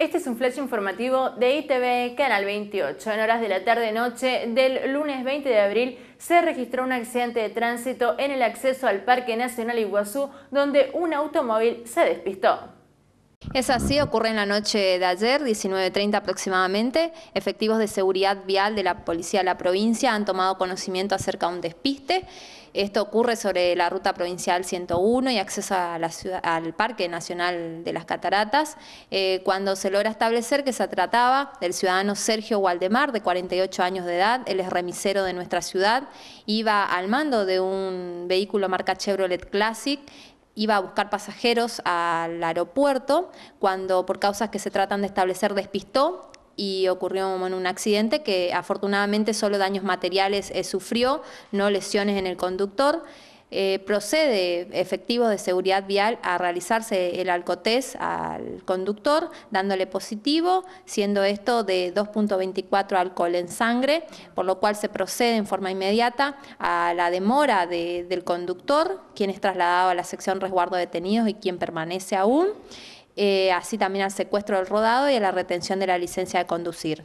Este es un flash informativo de ITV Canal 28. En horas de la tarde-noche del lunes 20 de abril se registró un accidente de tránsito en el acceso al Parque Nacional Iguazú donde un automóvil se despistó. Es así, ocurre en la noche de ayer, 19.30 aproximadamente. Efectivos de seguridad vial de la Policía de la Provincia han tomado conocimiento acerca de un despiste. Esto ocurre sobre la ruta provincial 101 y acceso al Parque Nacional de las Cataratas, eh, cuando se logra establecer que se trataba del ciudadano Sergio Waldemar, de 48 años de edad, él es remisero de nuestra ciudad, iba al mando de un vehículo marca Chevrolet Classic, iba a buscar pasajeros al aeropuerto, cuando por causas que se tratan de establecer despistó y ocurrió en un accidente que afortunadamente solo daños materiales eh, sufrió, no lesiones en el conductor. Eh, procede efectivos de seguridad vial a realizarse el alcotés al conductor, dándole positivo, siendo esto de 2.24 alcohol en sangre, por lo cual se procede en forma inmediata a la demora del conductor, quien es trasladado a la sección resguardo detenidos y quien permanece aún. Eh, así también al secuestro del rodado y a la retención de la licencia de conducir.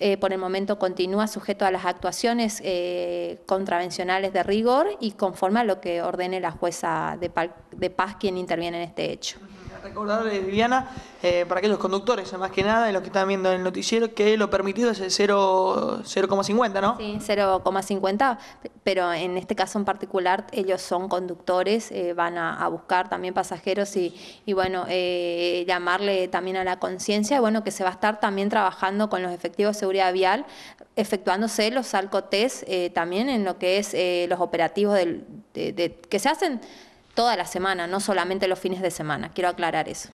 Eh, por el momento continúa sujeto a las actuaciones eh, contravencionales de rigor y conforme a lo que ordene la jueza de paz quien interviene en este hecho recordarles, Viviana, eh, para aquellos conductores, más que nada, en los que están viendo el noticiero, que lo permitido es el 0,50, ¿no? Sí, 0,50, pero en este caso en particular ellos son conductores, eh, van a, buscar también pasajeros y, y bueno, eh, llamarle también a la conciencia, bueno, que se va a estar también trabajando con los efectivos de seguridad vial, efectuándose los alcotés eh, también en lo que es los operativos del, de, de, que se hacen toda la semana, no solamente los fines de semana. Quiero aclarar eso.